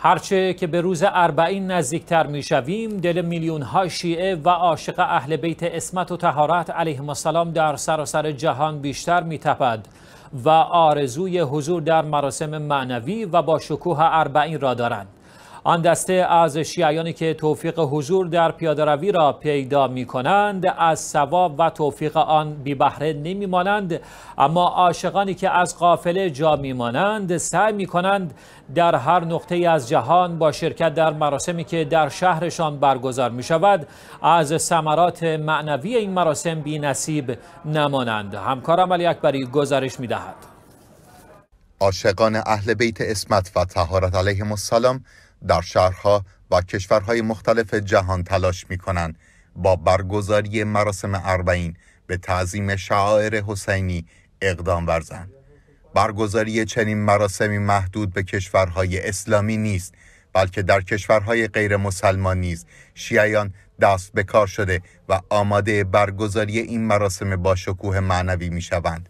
هرچه که به روز اربعین نزدیکتر میشویم دل میلیون ها شیعه و عاشق اهل بیت اسمت و تهارت علیهم السلام در سراسر جهان بیشتر تپد و آرزوی حضور در مراسم معنوی و با شکوه اربعین را دارند آن دسته از شیعیانی که توفیق حضور در پیاده روی را پیدا می کنند از ثواب و توفیق آن بی بهره نمی مانند اما عاشقانی که از قافله جا می مانند سعی می کنند در هر نقطه از جهان با شرکت در مراسمی که در شهرشان برگزار می شود از ثمرات معنوی این مراسم بی نصیب نمانند همکارم علی اکبری گزارش می دهد عاشقان اهل بیت اسمت و تهارت علیهم السلام در شهرها و کشورهای مختلف جهان تلاش می کنند با برگزاری مراسم اربعین به تعظیم شعائر حسینی اقدام ورزند برگزاری چنین مراسمی محدود به کشورهای اسلامی نیست بلکه در کشورهای غیر مسلمان نیز شیعیان دست به کار شده و آماده برگزاری این مراسم با شکوه معنوی می شوند.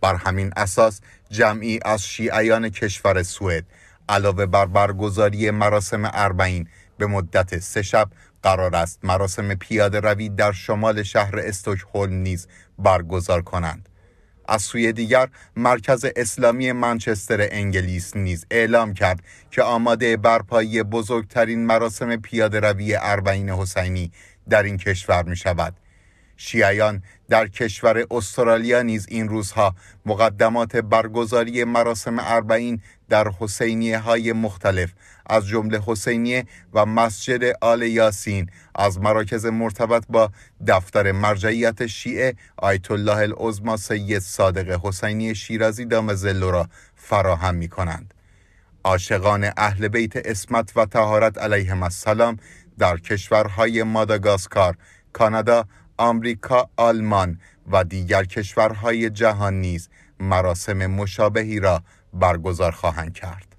بر همین اساس جمعی از شیعیان کشور سوئد علاوه بر برگزاری مراسم اربعین به مدت سه شب قرار است مراسم پیاده روی در شمال شهر استکهلم نیز برگزار کنند از سوی دیگر مرکز اسلامی منچستر انگلیس نیز اعلام کرد که آماده برپایی بزرگترین مراسم پیاده روی اربعین حسینی در این کشور می شود شیعیان در کشور استرالیا نیز این روزها مقدمات برگزاری مراسم اربعین در حسینیه های مختلف از جمله حسینیه و مسجد آل یاسین از مراکز مرتبط با دفتر مرجعیت شیعه آیت الله العظما سید صادق حسینی شیرازی دام زلو را فراهم می کنند. عاشقان اهل بیت اسمت و تهارت علیهم السلام در کشورهای ماداگاسکار، کانادا آمریکا، آلمان و دیگر کشورهای جهان نیز مراسم مشابهی را برگزار خواهند کرد.